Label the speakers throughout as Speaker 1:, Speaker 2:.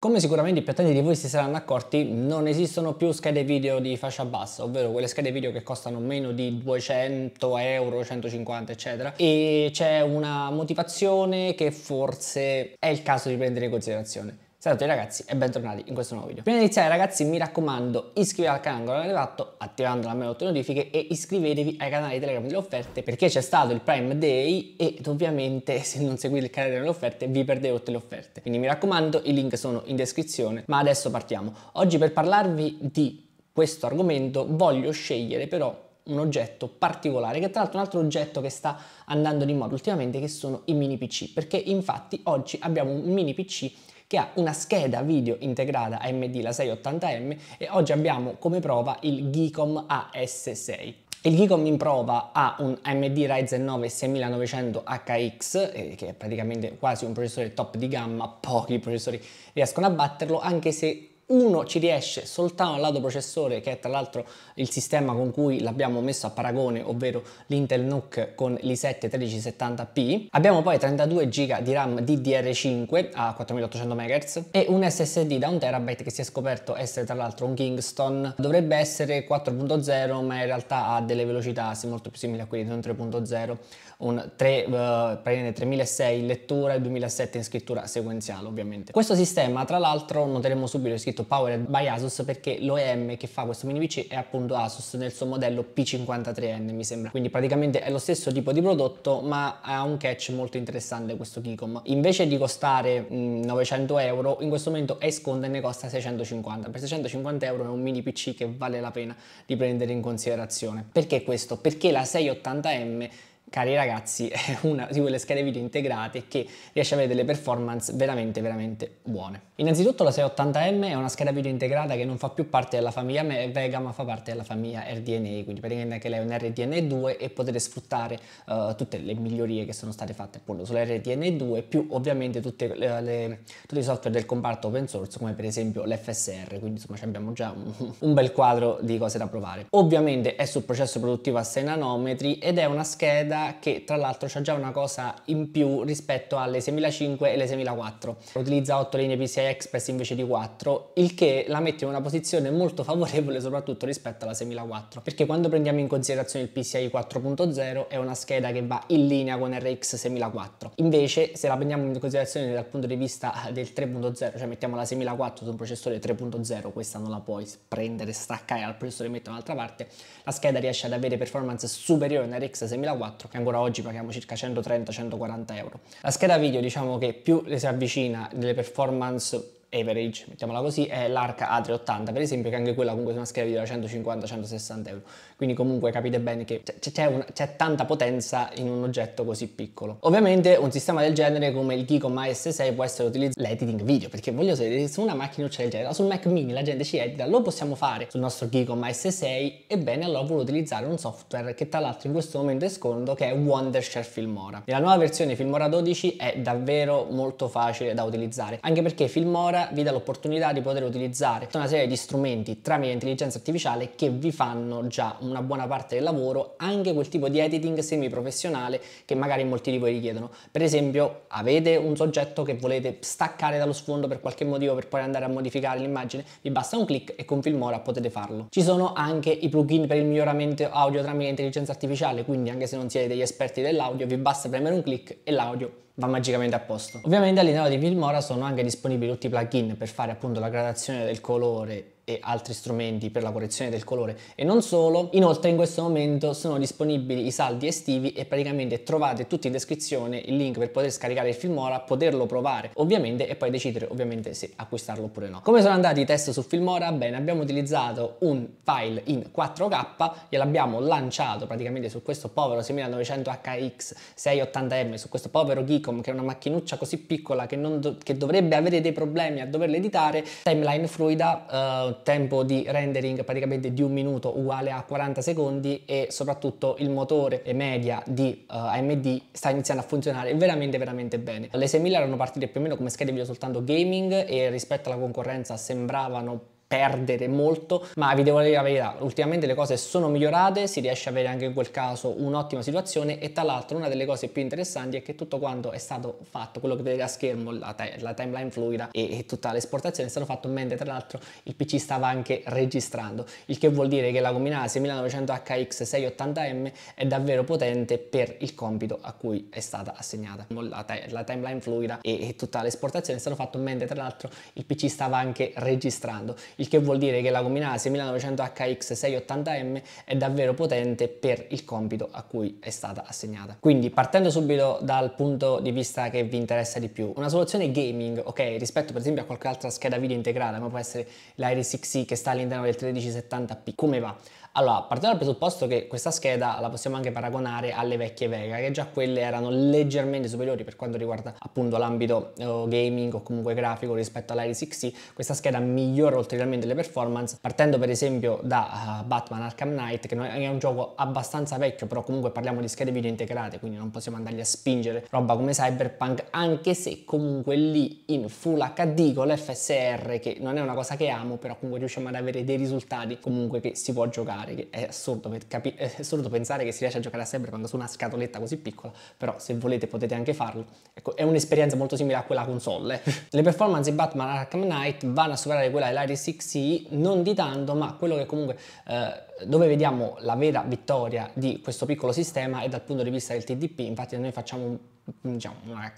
Speaker 1: Come sicuramente più attenti di voi si saranno accorti, non esistono più schede video di fascia bassa, ovvero quelle schede video che costano meno di 200 euro, 150 eccetera, e c'è una motivazione che forse è il caso di prendere in considerazione. Salute ragazzi e bentornati in questo nuovo video. Prima di iniziare ragazzi mi raccomando iscrivetevi al canale ancora non fatto, attivando la mia notifiche e iscrivetevi ai canali Telegram delle offerte perché c'è stato il Prime Day e ovviamente se non seguite il canale delle offerte vi perdete tutte le offerte. Quindi mi raccomando i link sono in descrizione ma adesso partiamo. Oggi per parlarvi di questo argomento voglio scegliere però un oggetto particolare, che tra l'altro è un altro oggetto che sta andando di moda ultimamente, che sono i mini PC, perché infatti oggi abbiamo un mini PC che ha una scheda video integrata AMD la 680M e oggi abbiamo come prova il Geekom AS6. Il Geekom in prova ha un AMD Ryzen 9 6900HX, eh, che è praticamente quasi un processore top di gamma, pochi processori riescono a batterlo, anche se uno ci riesce soltanto al lato processore che è tra l'altro il sistema con cui l'abbiamo messo a paragone ovvero l'Intel NUC con l'i7 1370p abbiamo poi 32 GB di RAM DDR5 a 4800 MHz e un SSD da 1 TB che si è scoperto essere tra l'altro un Kingston dovrebbe essere 4.0 ma in realtà ha delle velocità molto più simili a quelle di un 3.0 un 3, uh, eh, praticamente 3006 in lettura e 2007 in scrittura sequenziale ovviamente questo sistema tra l'altro noteremo subito è scritto scritto Powered by Asus perché l'OEM che fa questo mini PC è appunto Asus nel suo modello P53N mi sembra. Quindi praticamente è lo stesso tipo di prodotto ma ha un catch molto interessante questo Keycom. Invece di costare mh, 900 euro in questo momento è sconto e ne costa 650. Per 650 euro è un mini PC che vale la pena di prendere in considerazione. Perché questo? Perché la 680M cari ragazzi, è una di quelle schede video integrate che riesce a avere delle performance veramente, veramente buone. Innanzitutto la 680M è una scheda video integrata che non fa più parte della famiglia Vega, ma fa parte della famiglia RDNA, quindi praticamente anche lei è un RDNA2 e potete sfruttare uh, tutte le migliorie che sono state fatte appunto sulla sull'RDNA2, più ovviamente tutte le, eh, le, tutti i software del comparto open source, come per esempio l'FSR, quindi insomma abbiamo già un, un bel quadro di cose da provare. Ovviamente è sul processo produttivo a 6 nanometri ed è una scheda modalità che tra l'altro c'ha già una cosa in più rispetto alle 6005 e le 6004. Utilizza 8 linee PCI Express invece di 4, il che la mette in una posizione molto favorevole soprattutto rispetto alla 6004, perché quando prendiamo in considerazione il PCI 4.0 è una scheda che va in linea con RX 6004. Invece se la prendiamo in considerazione dal punto di vista del 3.0, cioè mettiamo la 6004 su un processore 3.0, questa non la puoi prendere, staccare al processore e mettere un'altra parte, la scheda riesce ad avere performance superiore a una RX 6004 che ancora oggi paghiamo circa 130-140 euro. La scheda video diciamo che più le si avvicina delle performance average, mettiamola così, è l'Arca A380 per esempio, che anche quella comunque è una scheda video da 150-160 euro. Quindi comunque capite bene che c'è, una, c'è tanta potenza in un oggetto così piccolo. Ovviamente un sistema del genere come il Geeko S6 può essere utilizzato l'editing video, perché voglio sapere se una macchinuccia del genere, sul Mac mini la gente ci edita, lo possiamo fare sul nostro Geeko S6, ebbene allora voglio utilizzare un software che tra l'altro in questo momento è scondo che è Wondershare Filmora. Nella nuova versione Filmora 12 è davvero molto facile da utilizzare, anche perché Filmora vi dà l'opportunità di poter utilizzare una serie di strumenti tramite intelligenza artificiale che vi fanno già un una buona parte del lavoro anche quel tipo di editing semi professionale che magari molti di voi richiedono. Per esempio avete un soggetto che volete staccare dallo sfondo per qualche motivo per poi andare a modificare l'immagine, vi basta un clic e con Filmora potete farlo. Ci sono anche i plugin per il miglioramento audio tramite intelligenza artificiale, quindi anche se non siete degli esperti dell'audio vi basta premere un clic e l'audio va magicamente a posto. Ovviamente all'interno di Filmora sono anche disponibili tutti i plugin per fare appunto la gradazione del colore e altri strumenti per la correzione del colore e non solo. Inoltre in questo momento sono disponibili i saldi estivi e praticamente trovate tutti in descrizione il link per poter scaricare il Filmora, poterlo provare ovviamente e poi decidere ovviamente se acquistarlo oppure no. Come sono andati i test su Filmora? Bene, abbiamo utilizzato un file in 4K, e l'abbiamo lanciato praticamente su questo povero 6900HX 680M, su questo povero Geek Icom, che è una macchinuccia così piccola che, do che dovrebbe avere dei problemi a doverla editare, timeline fluida, eh, tempo di rendering praticamente di un minuto uguale a 40 secondi e soprattutto il motore e media di eh, AMD sta iniziando a funzionare veramente veramente bene. Le 6000 erano partite più o meno come schede video soltanto gaming e rispetto alla concorrenza sembravano perdere molto, ma vi devo dire la verità, ultimamente le cose sono migliorate, si riesce ad avere anche in quel caso un'ottima situazione e tra l'altro una delle cose più interessanti è che tutto quanto è stato fatto, quello che vedete a schermo, la, la timeline fluida e, e tutta l'esportazione è stato fatto mentre tra l'altro il PC stava anche registrando, il che vuol dire che la Combinata 6900HX680M è davvero potente per il compito a cui è stata assegnata. La, la timeline fluida e, e tutta l'esportazione è stato fatto mentre tra l'altro il PC stava anche registrando, il che vuol dire che la Combinata 6900HX680M è davvero potente per il compito a cui è stata assegnata. Quindi partendo subito dal punto di vista che vi interessa di più, una soluzione gaming, ok, rispetto per esempio a qualche altra scheda video integrata, come può essere l'iris 6 che sta all'interno del 1370p, come va? Allora, partendo dal presupposto che questa scheda la possiamo anche paragonare alle vecchie Vega, che già quelle erano leggermente superiori per quanto riguarda appunto l'ambito eh, gaming o comunque grafico rispetto all'iris 6 questa scheda migliora ulteriormente particolarmente le performance, partendo per esempio da uh, Batman Arkham Knight, che è un gioco abbastanza vecchio, però comunque parliamo di schede video integrate, quindi non possiamo andargli a spingere roba come Cyberpunk, anche se comunque lì in Full HD con l'FSR, che non è una cosa che amo, però comunque riusciamo ad avere dei risultati comunque che si può giocare, che è assurdo, per capi- è assurdo pensare che si riesce a giocare a Cyberpunk su una scatoletta così piccola, però se volete potete anche farlo. Ecco, è un'esperienza molto simile a quella console. Eh. le performance di Batman Arkham Knight vanno a superare quella di Larry 6 6 non di tanto, ma quello che comunque eh, dove vediamo la vera vittoria di questo piccolo sistema è dal punto di vista del TDP, infatti noi facciamo diciamo, una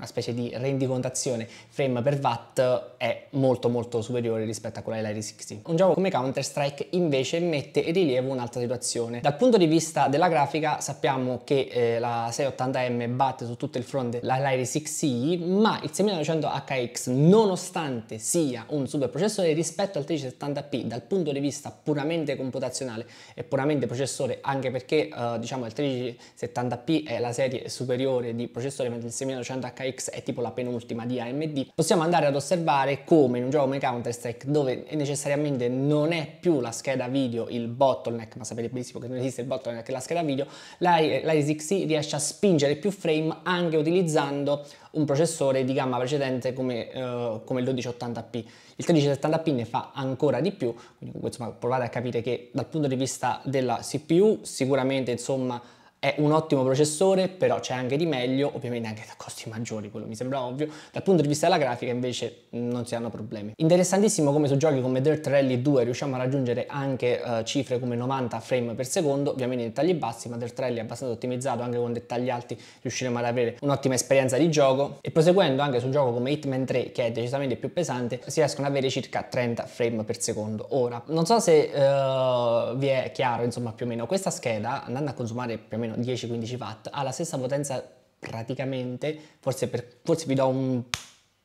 Speaker 1: una specie di rendicontazione frame per watt è molto molto superiore rispetto a quella dell'Airi 60. Un gioco come Counter Strike invece mette in rilievo un'altra situazione. Dal punto di vista della grafica sappiamo che eh, la 680M batte su tutto il fronte la Lyra 6E ma il 6900HX nonostante sia un super processore rispetto al 1370p dal punto di vista puramente computazionale e puramente processore anche perché eh, diciamo il 1370p è la serie superiore di processore mentre il 6900HX X è tipo la penultima di AMD, possiamo andare ad osservare come in un gioco come Counter-Strike, dove necessariamente non è più la scheda video il bottleneck, ma sapete benissimo che non esiste il bottleneck la scheda video, l'Iris XE riesce a spingere più frame anche utilizzando un processore di gamma precedente come, eh, come, il 1280p. Il 1370p ne fa ancora di più, quindi insomma provate a capire che dal punto di vista della CPU sicuramente insomma è un ottimo processore, però c'è anche di meglio, ovviamente anche da costi maggiori, quello mi sembra ovvio. Dal punto di vista della grafica invece non si hanno problemi. Interessantissimo come su giochi come Dirt Rally 2 riusciamo a raggiungere anche eh, cifre come 90 frame per secondo, ovviamente dettagli bassi, ma Dirt Rally è abbastanza ottimizzato, anche con dettagli alti riusciremo ad avere un'ottima esperienza di gioco. E proseguendo anche su un gioco come Hitman 3, che è decisamente più pesante, si riescono ad avere circa 30 frame per secondo. Ora, non so se eh, vi è chiaro, insomma, più o meno, questa scheda, andando a consumare più o meno almeno 10-15 watt, ha la stessa potenza praticamente, forse, per, forse vi do un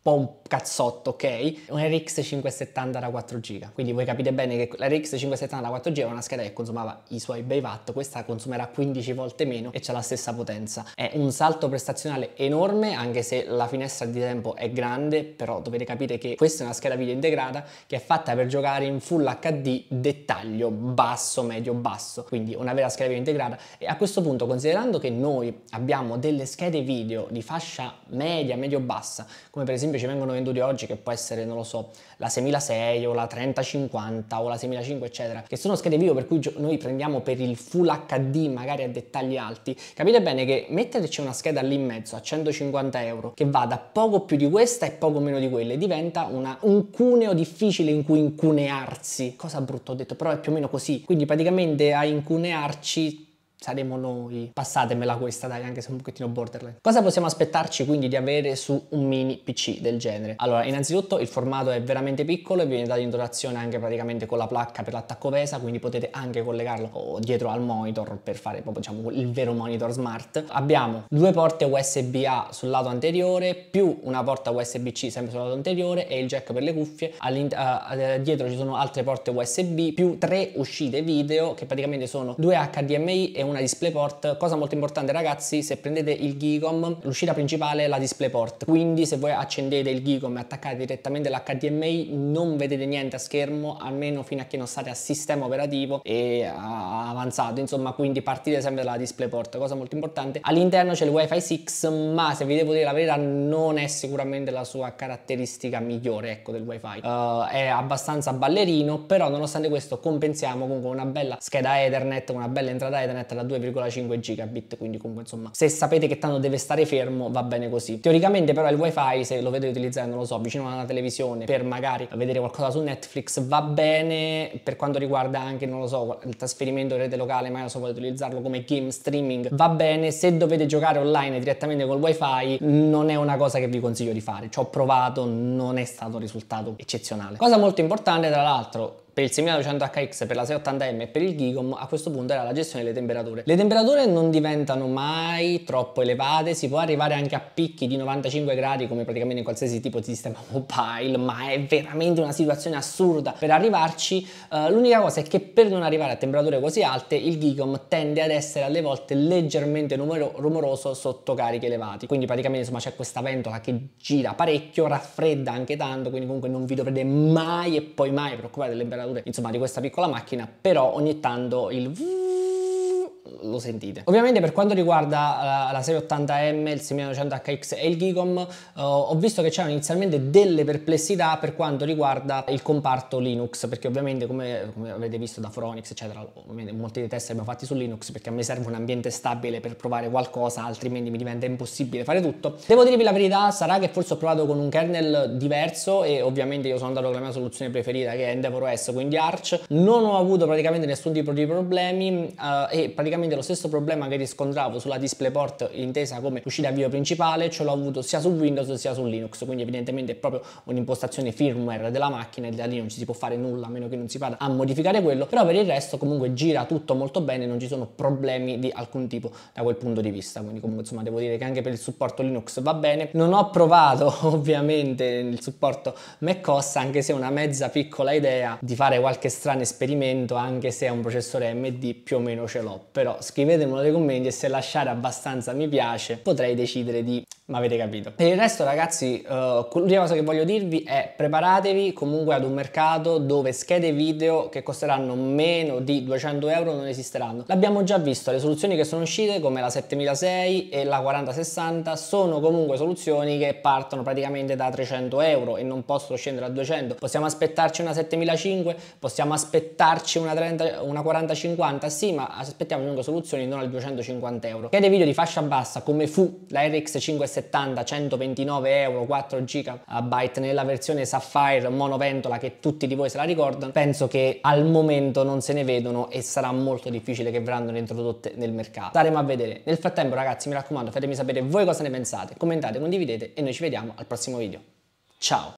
Speaker 1: po' un cazzotto, ok? Un RX 570 da 4 GB. Quindi voi capite bene che la RX 570 da 4 GB era una scheda che consumava i suoi bei watt, questa consumerà 15 volte meno e c'è la stessa potenza. È un salto prestazionale enorme, anche se la finestra di tempo è grande, però dovete capire che questa è una scheda video integrata che è fatta per giocare in full HD dettaglio basso, medio, basso, quindi una vera scheda video integrata. E a questo punto, considerando che noi abbiamo delle schede video di fascia media, medio-bassa, come per esempio invece vengono venduti oggi, che può essere, non lo so, la 6006 o la 3050 o la 6005 eccetera, che sono schede video per cui noi prendiamo per il Full HD magari a dettagli alti, capite bene che metterci una scheda lì in mezzo a 150 euro che vada poco più di questa e poco meno di quelle diventa una, un cuneo difficile in cui incunearsi. Cosa brutto ho detto, però è più o meno così. Quindi praticamente a incunearci saremo noi. Passatemela questa, dai, anche se è un pochettino borderline. Cosa possiamo aspettarci quindi di avere su un mini PC del genere? Allora, innanzitutto il formato è veramente piccolo e viene dato in dotazione anche praticamente con la placca per l'attacco VESA, quindi potete anche collegarlo oh, dietro al monitor per fare proprio diciamo il vero monitor smart. Abbiamo due porte USB-A sul lato anteriore, più una porta USB-C sempre sul lato anteriore e il jack per le cuffie. Uh, dietro ci sono altre porte USB, più tre uscite video che praticamente sono due HDMI e una una DisplayPort. Cosa molto importante ragazzi, se prendete il Gigom, l'uscita principale è la DisplayPort, quindi se voi accendete il Gigom e attaccate direttamente l'HDMI non vedete niente a schermo, almeno fino a che non state a sistema operativo e avanzato, insomma, quindi partite sempre dalla DisplayPort, cosa molto importante. All'interno c'è il WiFi 6, ma se vi devo dire la verità non è sicuramente la sua caratteristica migliore, ecco, del WiFi. Uh, è abbastanza ballerino, però nonostante questo compensiamo comunque una bella scheda Ethernet, una bella entrata Ethernet da 2,5 gigabit, quindi comunque insomma se sapete che tanto deve stare fermo va bene così. Teoricamente però il wifi se lo vedete utilizzare, non lo so, vicino alla televisione per magari vedere qualcosa su Netflix va bene per quanto riguarda anche, non lo so, il trasferimento in rete locale, ma so volete utilizzarlo come game streaming, va bene. Se dovete giocare online direttamente col wifi non è una cosa che vi consiglio di fare, ci ho provato, non è stato un risultato eccezionale. Cosa molto importante tra l'altro, per il 6900HX, per la 680M e per il Gigom, a questo punto era la gestione delle temperature. Le temperature non diventano mai troppo elevate, si può arrivare anche a picchi di 95 gradi come praticamente in qualsiasi tipo di sistema mobile, ma è veramente una situazione assurda per arrivarci. Uh, l'unica cosa è che per non arrivare a temperature così alte, il Gigom tende ad essere alle volte leggermente rumoro rumoroso sotto cariche elevati. Quindi praticamente insomma c'è questa ventola che gira parecchio, raffredda anche tanto, quindi comunque non vi dovrete mai e poi mai preoccupare delle temperature cadute, insomma di questa piccola macchina, però ogni tanto il lo sentite. Ovviamente per quanto riguarda la, la serie m il 6900HX e il Gigom, eh, ho visto che c'erano inizialmente delle perplessità per quanto riguarda il comparto Linux, perché ovviamente come, come avete visto da Foronix, eccetera, molti dei test li abbiamo fatti su Linux perché a me serve un ambiente stabile per provare qualcosa, altrimenti mi diventa impossibile fare tutto. Devo dirvi la verità, sarà che forse ho provato con un kernel diverso e ovviamente io sono andato con la mia soluzione preferita che è Endeavor OS, quindi Arch, non ho avuto praticamente nessun tipo di problemi eh, e praticamente lo stesso problema che riscontravo sulla DisplayPort intesa come uscita video principale, ce l'ho avuto sia su Windows sia su Linux, quindi evidentemente è proprio un'impostazione firmware della macchina e da lì non ci si può fare nulla a meno che non si vada a modificare quello, però per il resto comunque gira tutto molto bene, non ci sono problemi di alcun tipo da quel punto di vista, quindi comunque insomma devo dire che anche per il supporto Linux va bene. Non ho provato ovviamente il supporto macOS, anche se è una mezza piccola idea di fare qualche strano esperimento, anche se è un processore AMD più o meno ce l'ho, però scrivetemelo nei commenti e se lasciare abbastanza mi piace potrei decidere di ma avete capito. Per il resto ragazzi, uh, eh, l'ultima cosa che voglio dirvi è preparatevi comunque ad un mercato dove schede video che costeranno meno di 200 euro non esisteranno. L'abbiamo già visto, le soluzioni che sono uscite come la 7006 e la 4060 sono comunque soluzioni che partono praticamente da 300 euro e non possono scendere a 200. Possiamo aspettarci una 7005, possiamo aspettarci una, 30, una 4050, sì ma aspettiamo comunque soluzioni non al 250 euro. Schede video di fascia bassa come fu la RX560 370 129 euro 4 GB nella versione Sapphire monoventola che tutti di voi se la ricordano penso che al momento non se ne vedono e sarà molto difficile che verranno introdotte nel mercato staremo a vedere nel frattempo ragazzi mi raccomando fatemi sapere voi cosa ne pensate commentate condividete e noi ci vediamo al prossimo video ciao